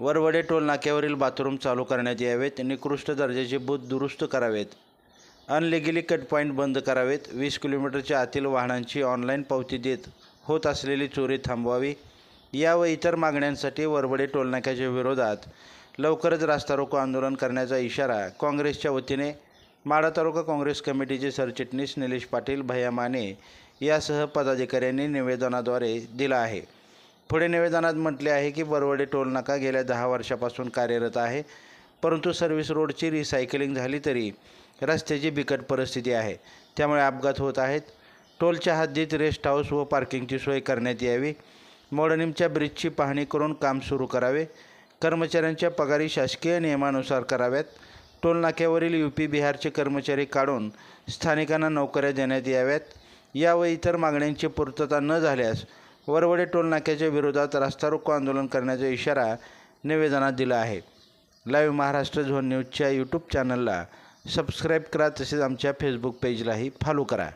वरवडे टोलनाक्यावरील bathroom चालू करण्यात यावेत निकृष्ट दर्जाचे बूथ दुरुस्त करावेत अनलिगली कट पॉईंट बंद करावेत वीस किलोमीटरच्या आतील वाहनांची ऑनलाईन पावती देत होत असलेली चोरी थांबवावी या व इतर मागण्यांसाठी वरवडे टोलनाक्याच्या विरोधात लवकरच रास्ता रोको आंदोलन करण्याचा इशारा काँग्रेसच्या वतीने माडा तालुका काँग्रेस कमिटीचे सरचिटणीस निलेश पाटील भैया माने यासह पदाधिकाऱ्यांनी निवेदनाद्वारे दिला आहे पुढे निवेदनात म्हटले आहे की बरवडे टोल नाका गेल्या दहा वर्षापासून कार्यरत आहे परंतु सर्व्हिस रोडची रिसायकलिंग झाली तरी रस्त्याची बिकट परिस्थिती आहे त्यामुळे अपघात होत आहेत टोलच्या हद्दीत रेस्ट हाऊस व पार्किंगची सोय करण्यात यावी मॉडर्निमच्या ब्रिजची पाहणी करून काम सुरू करावे कर्मचाऱ्यांच्या पगारी शासकीय नियमानुसार कराव्यात टोल नाक्यावरील यू पी बिहारचे कर्मचारी काढून स्थानिकांना नोकऱ्या देण्यात याव्यात या व इतर मागण्यांची पूर्तता न झाल्यास वरवडे टोलनाक्याच्या विरोधात रास्ता रोको आंदोलन करण्याचा इशारा निवेदनात दिला आहे लाईव्ह महाराष्ट्र झोन न्यूजच्या यूट्यूब चॅनलला सबस्क्राईब करा तसेच आमच्या फेसबुक पेजलाही फॉलो करा